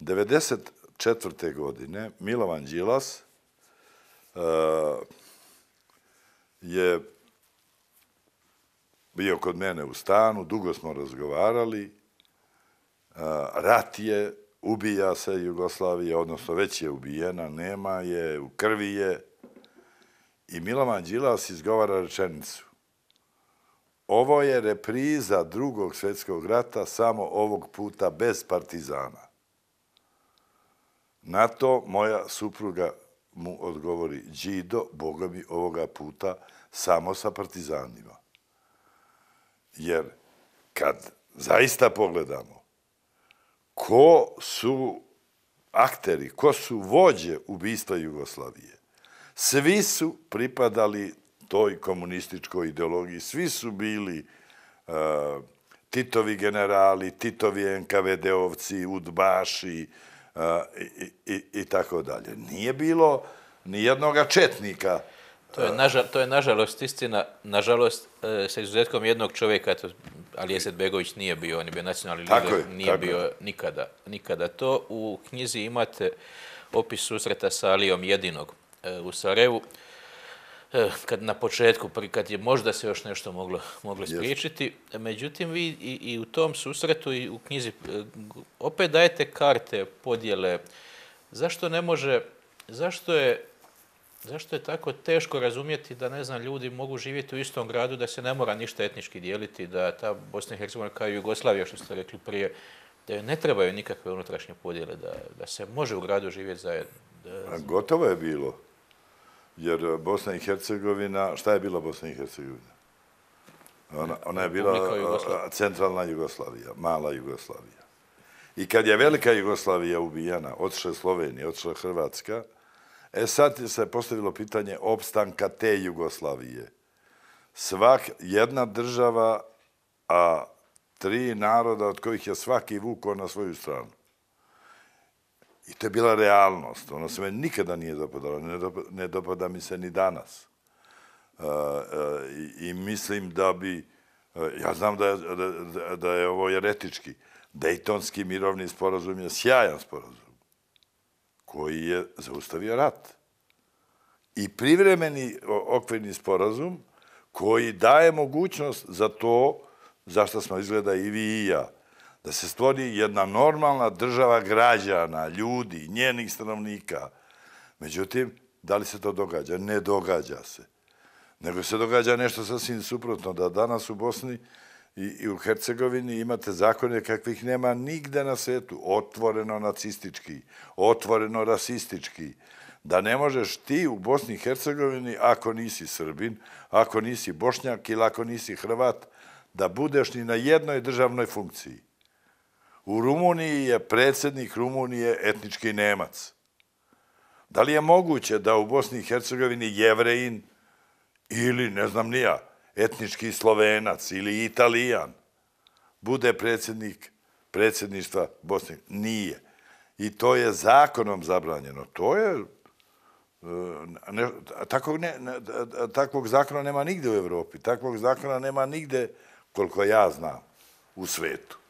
1994. godine Milovan Đilas eh, je bio kod mene u stanu, dugo smo razgovarali, eh, rat je, ubija se Jugoslavije, odnosno već je ubijena, nema je, u krvi je. I Milovan Đilas izgovara rečenicu. Ovo je repriza drugog svjetskog rata, samo ovog puta bez partizana. Na to moja supruga mu odgovori, Đido, Boga mi ovoga puta, samo sa partizanima. Jer kad zaista pogledamo ko su akteri, ko su vođe ubistva Jugoslavije, svi su pripadali toj komunističkoj ideologiji, svi su bili e, Titovi generali, Titovi NKVD-ovci, Udbaši, i, i tako dalje. Nije bilo ni jednoga četnika. To je, naža, to je nažalost istina, nažalost, e, sa izuzetkom jednog čovjeka, to, ali Jeset Begović nije bio, on je bio nacionalni lider, nije bio nikada, nikada to. U knjizi imate opis susreta sa Alijom jedinog e, u Sarajevu. Eh, kad na početku, kad je možda se još nešto moglo, moglo spriječiti. Međutim, vi i, i u tom susretu i u knjizi eh, opet dajete karte, podjele. Zašto ne može, zašto je, zašto je tako teško razumjeti da ne znam, ljudi mogu živjeti u istom gradu, da se ne mora ništa etnički dijeliti, da ta Bosna i Hercegovina kao i Jugoslavija, što ste rekli prije, da joj ne trebaju nikakve unutrašnje podjele, da, da se može u gradu živjeti zajedno. Da... A gotovo je bilo. Jer eh, Bosna i Hercegovina, šta je bila Bosna i Hercegovina? Ona, ona je bila eh, eh, centralna Jugoslavija, mala Jugoslavija. I kad je velika Jugoslavija ubijana, odšla Slovenija, odšla Hrvatska, e sad je se postavilo pitanje opstanka te Jugoslavije. Svak, jedna država, a tri naroda od kojih je svaki vuko na svoju stranu. I to je bila realnost. Ono se me nikada nije dopadalo. Ne, dop ne dopada mi se ni danas. Uh, uh, i, I mislim da bi... Uh, ja znam da, da, da je ovo jeretički. Dejtonski mirovni sporazum je sjajan sporazum koji je zaustavio rat. I privremeni okvirni sporazum koji daje mogućnost za to zašto smo izgleda i vi i ja da se stvori jedna normalna država građana, ljudi, njenih stanovnika. Međutim, da li se to događa? Ne događa se. Nego se događa nešto sasvim suprotno, da danas u Bosni i, u Hercegovini imate zakone kakvih nema nigde na svetu, otvoreno nacistički, otvoreno rasistički, da ne možeš ti u Bosni i Hercegovini, ako nisi Srbin, ako nisi Bošnjak ili ako nisi Hrvat, da budeš ni na jednoj državnoj funkciji. U Rumuniji je predsednik Rumunije etnički Nemac. Da li je moguće da u Bosni i Hercegovini jevrein ili, ne znam nija, etnički Slovenac ili Italijan bude predsednik predsjedništva Bosne? Nije. I to je zakonom zabranjeno. To je... E, takvog, ne, takvog zakona nema nigde u Evropi. Takvog zakona nema nigde, koliko ja znam, u svetu.